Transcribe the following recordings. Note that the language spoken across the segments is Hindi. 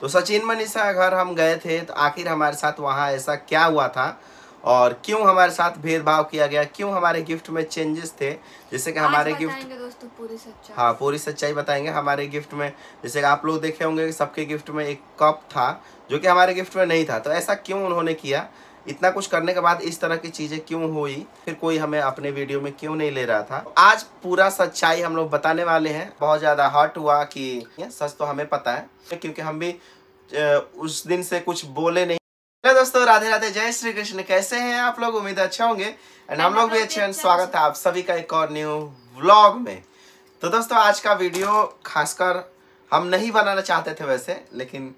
तो सचिन मनीषा घर हम गए थे तो आखिर हमारे साथ वहाँ ऐसा क्या हुआ था और क्यों हमारे साथ भेदभाव किया गया क्यों हमारे गिफ्ट में चेंजेस थे जैसे कि हमारे गिफ्ट दोस्तों पूरी सच्चाई हाँ पूरी सच्चाई बताएंगे हमारे गिफ्ट में जैसे आप लोग देखे होंगे कि सबके गिफ्ट में एक कप था जो कि हमारे गिफ्ट में नहीं था तो ऐसा क्यों उन्होंने किया इतना कुछ करने के बाद इस तरह की चीज़ें क्यों हुई फिर कोई हमें अपने वीडियो में क्यों नहीं ले रहा था आज पूरा सच्चाई हम लोग बताने वाले हैं बहुत ज़्यादा हर्ट हुआ कि सच तो हमें पता है क्योंकि हम भी उस दिन से कुछ बोले नहीं दोस्तों राधे राधे जय श्री कृष्ण कैसे हैं आप लोग उम्मीद अच्छे होंगे एंड हम लोग भी अच्छे हैं स्वागत है आप सभी का एक और न्यू व्लॉग में तो दोस्तों आज का वीडियो खासकर हम नहीं बनाना चाहते थे वैसे लेकिन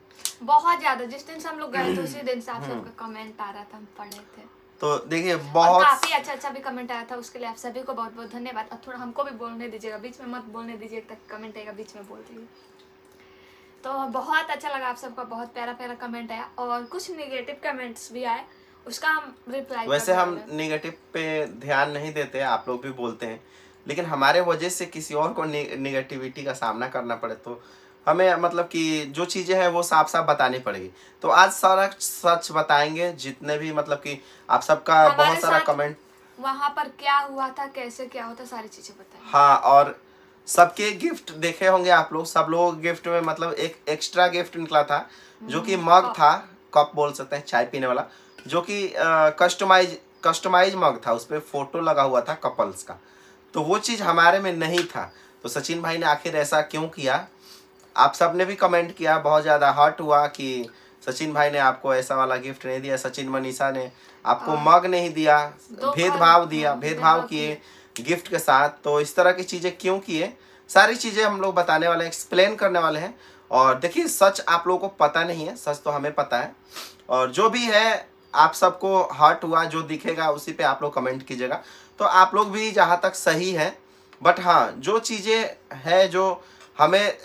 बहुत ज्यादा जिस दिन से हम लोग गए थे उसी दिन से आप हम्म। सबका कमेंट आ रहा था हम पढ़े थे तो देखिए बहुत काफी अच्छा अच्छा भी कमेंट आया था उसके लिए आप सभी को बहुत बहुत धन्यवाद और थोड़ा हमको भी बोलने दीजिएगा बीच में मत बोलने दीजिए तक कमेंट आएगा बीच में बोल दीजिए तो बहुत अच्छा लगा आप सबका बहुत प्यारा प्यारा कमेंट आया और कुछ निगेटिव कमेंट्स भी आए उसका हम रिप्लाई वैसे हम निगेटिव पे ध्यान नहीं देते आप लोग भी बोलते हैं लेकिन हमारे वजह से किसी और को निगेटिविटी का सामना करना पड़े तो हमें मतलब कि जो चीज़ें हैं वो साफ साफ बतानी पड़ेगी तो आज सारा सच बताएंगे जितने भी मतलब कि आप सबका बहुत सारा कमेंट वहाँ पर क्या हुआ था कैसे क्या होता सारी चीज़ें बताएं हाँ और सबके गिफ्ट देखे होंगे आप लोग सब लोग गिफ्ट में मतलब एक एक्स्ट्रा गिफ्ट निकला था जो कि मग हम्म, था कप बोल सकते हैं चाय पीने वाला जो कि कस्टमाइज कस्टमाइज मग था उस पर फोटो लगा हुआ था कपल्स का तो वो चीज़ हमारे में नहीं था तो सचिन भाई ने आखिर ऐसा क्यों किया आप सब ने भी कमेंट किया बहुत ज़्यादा हॉट हुआ कि सचिन भाई ने आपको ऐसा वाला गिफ्ट नहीं दिया सचिन मनीषा ने आपको मग हाँ। नहीं दिया भेदभाव दिया हाँ, भेदभाव किए गिफ्ट के साथ तो इस तरह की चीज़ें क्यों किए सारी चीज़ें हम लोग बताने वाले हैं एक्सप्लेन करने वाले हैं और देखिए सच आप लोगों को पता नहीं है सच तो हमें पता है और जो भी है आप सबको हर्ट हुआ जो दिखेगा उसी पे आप लोग कमेंट कीजिएगा तो आप लोग भी जहाँ तक सही है बट हाँ जो चीज़ें है जो हमें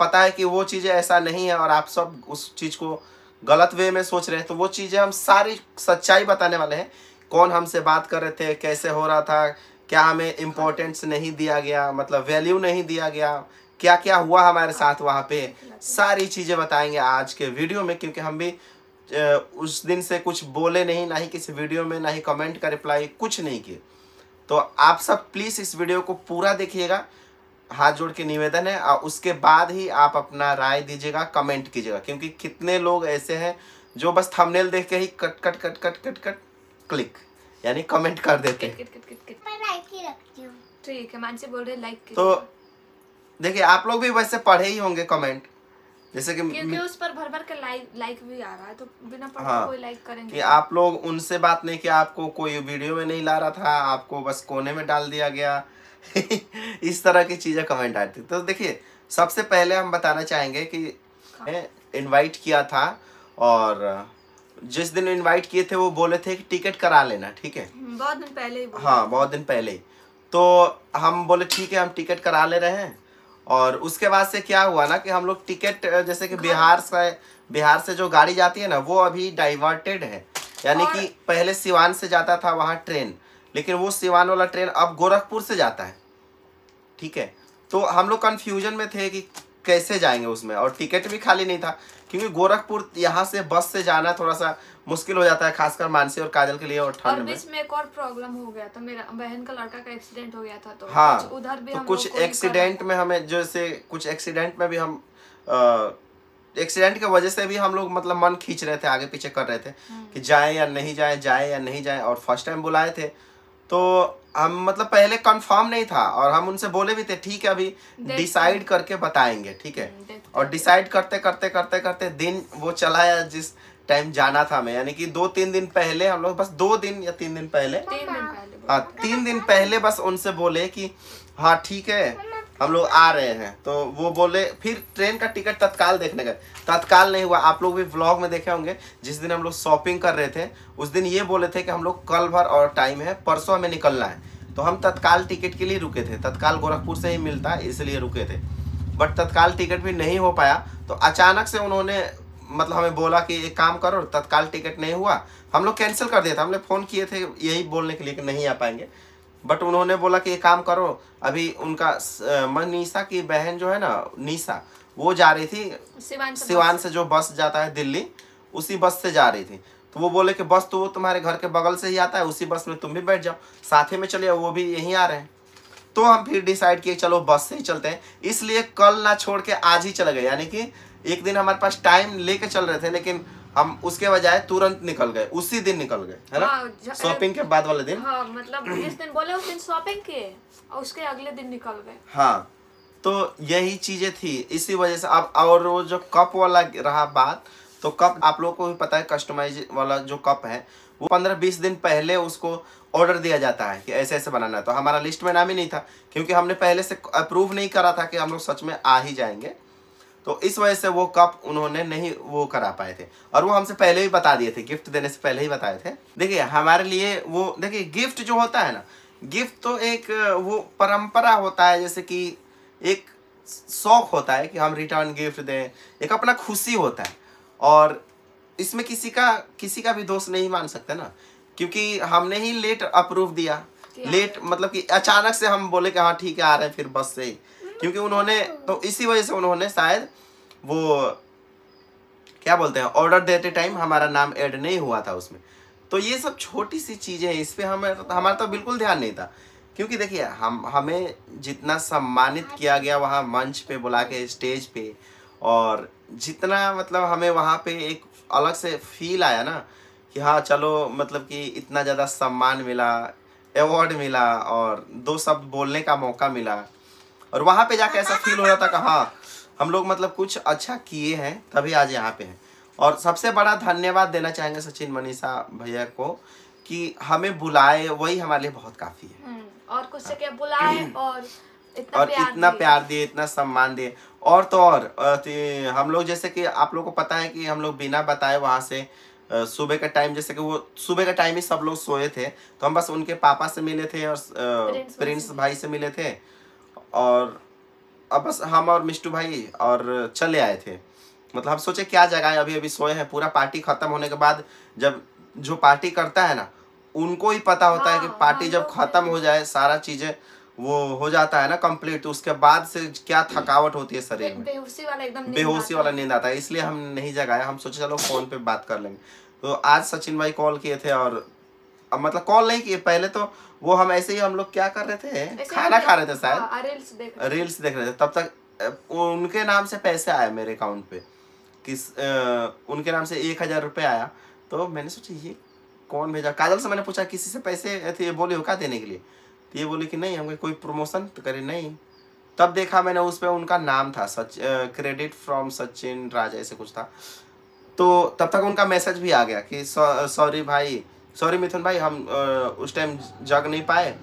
पता है कि वो चीज़ें ऐसा नहीं है और आप सब उस चीज़ को गलत वे में सोच रहे हैं तो वो चीज़ें हम सारी सच्चाई बताने वाले हैं कौन हमसे बात कर रहे थे कैसे हो रहा था क्या हमें इम्पोर्टेंस नहीं दिया गया मतलब वैल्यू नहीं दिया गया क्या क्या हुआ हमारे साथ वहाँ पे सारी चीज़ें बताएंगे आज के वीडियो में क्योंकि हम भी उस दिन से कुछ बोले नहीं ना ही किसी वीडियो में ना ही कमेंट का रिप्लाई कुछ नहीं किए तो आप सब प्लीज़ इस वीडियो को पूरा देखिएगा हाथ जोड़ के निवेदन है उसके बाद ही आप अपना राय दीजिएगा कमेंट कीजिएगा क्योंकि कितने लोग ऐसे हैं जो बस थंबनेल देख के ही cut cut cut cut cut cut click यानी कमेंट कर देते हैं ठीक है मानसी बोल रहे लाइक तो देखिए आप लोग भी वैसे पढ़े ही होंगे कमेंट जैसे कि क्योंकि उस पर भर भर के लाइक लाइक भी आ रहा है तो बिना पढ़े हाँ, कोई लाइक करेंगे कि आप लोग उनसे बात नहीं कि आपको कोई वीडियो में नहीं ला रहा था आपको बस कोने में डाल दिया गया इस तरह की चीज़ें कमेंट आती तो देखिए सबसे पहले हम बताना चाहेंगे कि इनवाइट हाँ। किया था और जिस दिन इनवाइट किए थे वो बोले थे कि टिकट करा लेना ठीक है हम्म, बहुत दिन पहले ही हाँ बहुत दिन पहले तो हम बोले ठीक है हम टिकट करा ले रहे हैं और उसके बाद से क्या हुआ ना कि हम लोग टिकट जैसे कि हाँ। बिहार से बिहार से जो गाड़ी जाती है ना वो अभी डाइवर्टेड है यानी कि पहले सिवान से जाता था वहाँ ट्रेन लेकिन वो सिवान वाला ट्रेन अब गोरखपुर से जाता है ठीक है तो हम लोग कन्फ्यूजन में थे कि कैसे जाएंगे उसमें और टिकट भी खाली नहीं था क्योंकि गोरखपुर यहाँ से बस से जाना थोड़ा सा मुश्किल हो जाता है खासकर मानसी और काजल के लिए और ठंड में में एक और प्रॉब्लम हो गया था मेरा बहन का लड़का का एक्सीडेंट हो गया था तो हाँ कुछ उधर भी तो हम कुछ एक्सीडेंट में हमें जैसे कुछ एक्सीडेंट में भी हम एक्सीडेंट की वजह से भी हम लोग मतलब मन खींच रहे थे आगे पीछे कर रहे थे हम्म। कि जाए या नहीं जाए जाए या नहीं जाए और फर्स्ट टाइम बुलाए थे तो हम मतलब पहले कंफर्म नहीं था और हम उनसे बोले भी थे ठीक है अभी डिसाइड करके बताएंगे ठीक है हम्म, और डिसाइड करते करते करते करते दिन वो चलाया जिस टाइम जाना था हमें यानी कि दो तीन दिन पहले हम लोग बस दो दिन या तीन दिन पहले हाँ तीन दिन पहले बस उनसे बोले कि हाँ ठीक है हम लोग आ रहे हैं तो वो बोले फिर ट्रेन का टिकट तत्काल देखने गए तत्काल नहीं हुआ आप लोग भी ब्लॉग में देखे होंगे जिस दिन हम लोग शॉपिंग कर रहे थे उस दिन ये बोले थे कि हम लोग कल भर और टाइम है परसों हमें निकलना है तो हम तत्काल टिकट के लिए रुके थे तत्काल गोरखपुर से ही मिलता है इसलिए रुके थे बट तत्काल टिकट भी नहीं हो पाया तो अचानक से उन्होंने मतलब हमें बोला कि एक काम करो तत्काल टिकट नहीं हुआ हम लोग कैंसिल कर दिया था हमने फ़ोन किए थे यही बोलने के लिए कि नहीं आ पाएंगे बट उन्होंने बोला कि ये काम करो अभी उनका मनीषा की बहन जो है ना निशा वो जा रही थी सिवान, सिवान से जो बस जाता है दिल्ली उसी बस से जा रही थी तो वो बोले कि बस तो वो तुम्हारे घर के बगल से ही आता है उसी बस में तुम भी बैठ जाओ साथ ही में चले वो भी यहीं आ रहे हैं तो हम फिर डिसाइड किए चलो बस से ही चलते हैं इसलिए कल ना छोड़ के आज ही चले गए यानी कि एक दिन हमारे पास टाइम लेके चल रहे थे लेकिन हम उसके बजाय तुरंत निकल गए उसी दिन निकल गए है ना शॉपिंग हाँ, के बाद वाले दिन हाँ, मतलब जिस दिन बोले उस दिन शॉपिंग के और उसके अगले दिन निकल गए हाँ तो यही चीजें थी इसी वजह से आप और वो जो कप वाला रहा बात तो कप आप लोगों को भी पता है कस्टमाइज वाला जो कप है वो पंद्रह बीस दिन पहले उसको ऑर्डर दिया जाता है कि ऐसे ऐसे बनाना है तो हमारा लिस्ट में नाम ही नहीं था क्योंकि हमने पहले से अप्रूव नहीं करा था कि हम लोग सच में आ ही जाएंगे तो इस वजह से वो कप उन्होंने नहीं वो करा पाए थे और वो हमसे पहले ही बता दिए थे गिफ्ट देने से पहले ही बताए थे देखिए हमारे लिए वो देखिए गिफ्ट जो होता है ना गिफ्ट तो एक वो परंपरा होता है जैसे कि एक शौक होता है कि हम रिटर्न गिफ्ट दें एक अपना खुशी होता है और इसमें किसी का किसी का भी दोष नहीं मान सकते ना क्योंकि हमने ही लेट अप्रूव दिया लेट हाँ। मतलब कि अचानक से हम बोले कि हाँ ठीक है आ रहे हैं फिर बस से ही क्योंकि उन्होंने तो इसी वजह से उन्होंने शायद वो क्या बोलते हैं ऑर्डर देते टाइम हमारा नाम ऐड नहीं हुआ था उसमें तो ये सब छोटी सी चीज़ें हैं इस पर हमें हमारा तो बिल्कुल ध्यान नहीं था क्योंकि देखिए हम हमें जितना सम्मानित किया गया वहाँ मंच पे बुला के स्टेज पे और जितना मतलब हमें वहाँ पे एक अलग से फील आया ना कि हाँ चलो मतलब कि इतना ज़्यादा सम्मान मिला अवॉर्ड मिला और दो शब्द बोलने का मौका मिला और वहाँ पे जाके ऐसा फील हो रहा था कि हाँ हम लोग मतलब कुछ अच्छा किए हैं तभी आज यहाँ पे हैं और सबसे बड़ा धन्यवाद देना चाहेंगे सचिन मनीषा भैया को कि हमें बुलाए वही हमारे लिए बहुत काफ़ी है हम्म, और कुछ क्या बुलाए और इतना और प्यार इतना प्यार दिए इतना सम्मान दिए और तो और हम लोग जैसे कि आप लोग को पता है कि हम लोग बिना बताए वहाँ से सुबह का टाइम जैसे कि वो सुबह का टाइम ही सब लोग सोए थे तो हम बस उनके पापा से मिले थे और प्रिंस भाई से मिले थे और अब बस हम और मिष्टू भाई और चले आए थे मतलब हम सोचे क्या जगह है अभी अभी सोए हैं पूरा पार्टी ख़त्म होने के बाद जब जो पार्टी करता है ना उनको ही पता होता हाँ, है कि हाँ, पार्टी हाँ, जब हाँ, ख़त्म हो जाए सारा चीज़ें वो हो जाता है ना कंप्लीट तो उसके बाद से क्या हम्म। थकावट होती है शरीर में बेहोशी वाला एकदम बेहोशी वाला नींद आता है इसलिए हम नहीं जगाया हम सोचे चलो फ़ोन पे बात कर लेंगे तो आज सचिन भाई कॉल किए थे और मतलब कॉल नहीं किए पहले तो वो हम ऐसे ही हम लोग क्या कर रहे थे खाना खा रहे थे हाँ, शायद रील्स देख रील्स देख रहे थे तब तक उनके नाम से पैसे आए मेरे अकाउंट पे किस उनके नाम से एक हज़ार रुपये आया तो मैंने सोचा ये कौन भेजा काजल से मैंने पूछा किसी से पैसे थे बोले हो क्या देने के लिए तो ये बोले कि नहीं हमें कोई प्रमोशन तो करे नहीं तब देखा मैंने उस पर उनका नाम था सच क्रेडिट फ्रॉम सचिन राजा ऐसे कुछ था तो तब तक उनका मैसेज भी आ गया कि सॉरी भाई सॉरी मिथुन भाई हम उस टाइम जग नहीं पाए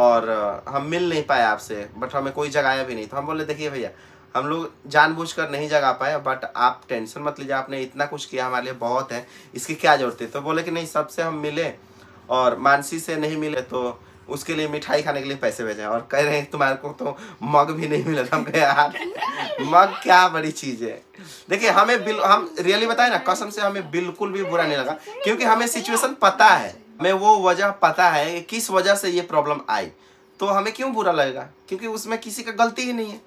और हम मिल नहीं पाए आपसे बट हमें कोई जगाया भी नहीं तो हम बोले देखिए भैया हम लोग जानबूझकर नहीं जगा पाए बट आप टेंशन मत लीजिए आपने इतना कुछ किया हमारे लिए बहुत है इसकी क्या ज़रूरत है तो बोले कि नहीं सबसे हम मिले और मानसी से नहीं मिले तो उसके लिए मिठाई खाने के लिए पैसे भेजे और कह रहे हैं तुम्हारे को तो मग भी नहीं मिला हम यार मग क्या बड़ी चीज़ है देखिए हमें बिल हम रियली बताए ना कसम से हमें बिल्कुल भी बुरा नहीं लगा क्योंकि हमें सिचुएशन पता है हमें वो वजह पता है कि किस वजह से ये प्रॉब्लम आई तो हमें क्यों बुरा लगेगा क्योंकि उसमें किसी का गलती ही नहीं है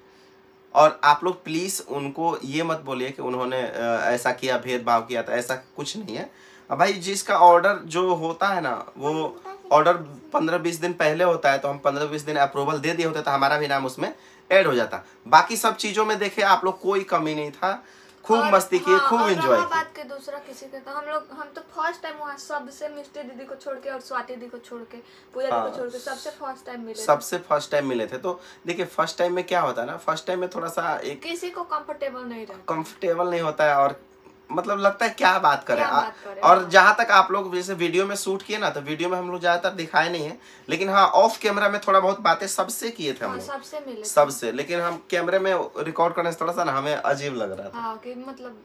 और आप लोग प्लीज़ उनको ये मत बोलिए कि उन्होंने ऐसा किया भेदभाव किया था तो ऐसा कुछ नहीं है भाई जिसका ऑर्डर जो होता है ना वो ऑर्डर पंद्रह बीस दिन पहले होता है तो हम पंद्रह बीस दिन अप्रूवल दे दिए होते तो हमारा भी नाम उसमें ऐड हो जाता बाकी सब चीज़ों में देखे आप लोग कोई कमी नहीं था खूब मस्ती किए हाँ, खूब एंजॉय बात के दूसरा किसी के तो हम लोग हम तो फर्स्ट टाइम वहाँ सबसे मिस्टर दीदी को छोड़ के और स्वाति दीदी को छोड़ के पूजा दीदी को हाँ, छोड़ के सबसे फर्स्ट टाइम मिले सबसे फर्स्ट टाइम मिले थे तो देखिए फर्स्ट टाइम में क्या होता है ना फर्स्ट टाइम में थोड़ा सा एक किसी को कंफर्टेबल नहीं रहता कंफर्टेबल नहीं होता है और मतलब लगता है क्या बात करें क्या बात करें और जहाँ तक आप लोग जैसे वीडियो में शूट किए ना तो वीडियो में हम लोग ज़्यादातर दिखाए नहीं है लेकिन हाँ ऑफ कैमरा में थोड़ा बहुत बातें सबसे किए थे हम हाँ, सबसे मिले सबसे लेकिन हम कैमरे में रिकॉर्ड करने से थोड़ा सा ना हमें अजीब लग रहा था हाँ, मतलब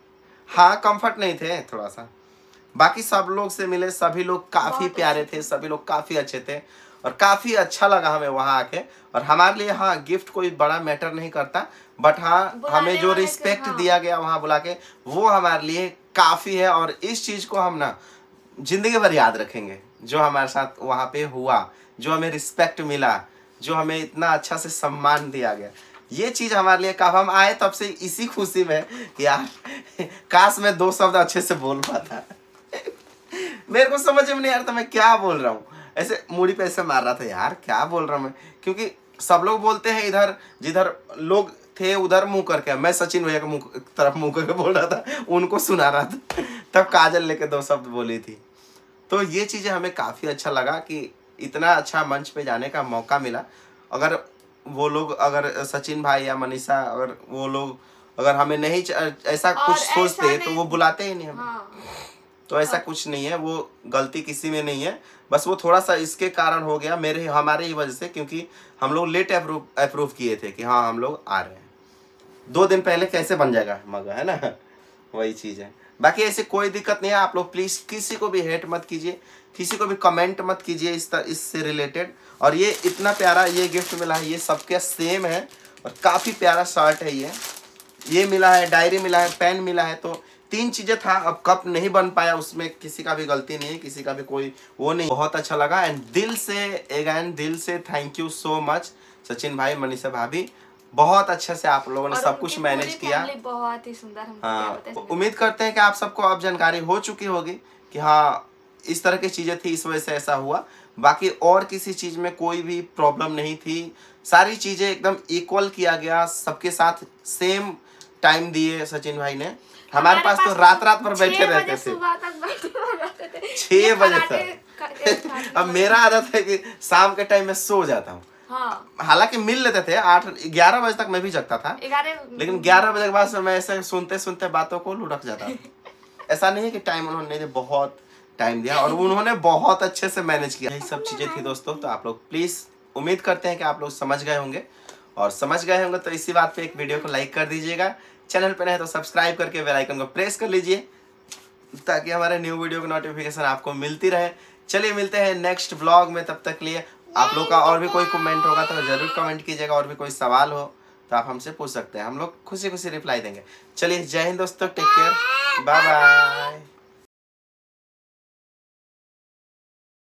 हाँ कंफर्ट नहीं थे थोड़ा सा बाकी सब लोग से मिले सभी लोग काफ़ी प्यारे थे सभी लोग काफ़ी अच्छे थे और काफ़ी अच्छा लगा हमें वहाँ आके और हमारे लिए हाँ गिफ्ट कोई बड़ा मैटर नहीं करता बट हाँ हमें जो रिस्पेक्ट हाँ। दिया गया वहाँ बुला के वो हमारे लिए काफ़ी है और इस चीज़ को हम ना जिंदगी भर याद रखेंगे जो हमारे साथ वहाँ पे हुआ जो हमें रिस्पेक्ट मिला जो हमें इतना अच्छा से सम्मान दिया गया ये चीज़ हमारे लिए कब हम आए तब से इसी खुशी में यार काश मैं दो शब्द अच्छे से बोल पाता मेरे को समझ में नहीं आ रहा था मैं क्या बोल रहा हूँ ऐसे मूड़ी पे ऐसे मार रहा था यार क्या बोल रहा मैं क्योंकि सब लोग बोलते हैं इधर जिधर लोग थे उधर मुंह करके मैं सचिन भैया के मुंह तरफ मुंह करके बोल रहा था उनको सुना रहा था तब काजल लेके दो शब्द बोली थी तो ये चीज़ें हमें काफ़ी अच्छा लगा कि इतना अच्छा मंच पे जाने का मौका मिला अगर वो लोग अगर सचिन भाई या मनीषा अगर वो लोग अगर हमें नहीं ऐसा कुछ सोचते तो वो बुलाते ही नहीं हमें हाँ। तो ऐसा हाँ। कुछ नहीं है वो गलती किसी में नहीं है बस वो थोड़ा सा इसके कारण हो गया मेरे हमारे ही वजह से क्योंकि हम लोग लेट अप्रूव अप्रूव किए थे कि हाँ हम लोग आ रहे हैं दो दिन पहले कैसे बन जाएगा मगर है ना वही चीज़ है बाकी ऐसे कोई दिक्कत नहीं है आप लोग प्लीज़ किसी को भी हेट मत कीजिए किसी को भी कमेंट मत कीजिए इस तरह इससे रिलेटेड और ये इतना प्यारा ये गिफ्ट मिला है ये सबके सेम है और काफ़ी प्यारा शर्ट है ये ये मिला है डायरी मिला है पेन मिला है तो तीन चीज़ें था अब कप नहीं बन पाया उसमें किसी का भी गलती नहीं किसी का भी कोई वो नहीं बहुत अच्छा लगा एंड दिल से एगैन दिल से thank you so much Sachin भाई मनीषा भाभी बहुत अच्छे से आप लोगों ने सब कुछ मैनेज किया बहुत ही सुंदर हाँ उम्मीद करते हैं कि आप सबको अब जानकारी हो चुकी होगी कि हाँ इस तरह की चीज़ें थी इस वजह से ऐसा हुआ बाकी और किसी चीज़ में कोई भी प्रॉब्लम नहीं थी सारी चीज़ें एकदम इक्वल किया गया सबके साथ सेम टाइम दिए सचिन भाई ने हमारे पास तो रात रात भर बैठे रहते थे छह बजे तक अब मेरा आदत है कि शाम के टाइम में सो जाता हूँ हाँ। हालांकि मिल लेते थे आठ ग्यारह बजे तक मैं भी जगता था लेकिन ग्यारह बजे के बाद मैं ऐसे सुनते सुनते बातों को लुढ़क जाता ऐसा नहीं है कि टाइम उन्होंने बहुत टाइम दिया और उन्होंने बहुत अच्छे से मैनेज किया यही सब चीज़ें थी दोस्तों तो आप लोग प्लीज़ उम्मीद करते हैं कि आप लोग समझ गए होंगे और समझ गए होंगे तो इसी बात पे एक वीडियो को लाइक कर दीजिएगा चैनल पर नहीं तो सब्सक्राइब करके बेल आइकन को प्रेस कर लीजिए ताकि हमारे न्यू वीडियो की नोटिफिकेशन आपको मिलती रहे चलिए मिलते हैं नेक्स्ट ब्लॉग में तब तक लिए आप लोग का और भी कोई कमेंट होगा तो ज़रूर कमेंट कीजिएगा और भी कोई सवाल हो तो आप हमसे पूछ सकते हैं हम लोग खुशी खुशी रिप्लाई देंगे चलिए जय हिंद दोस्तों टेक केयर बाय बाय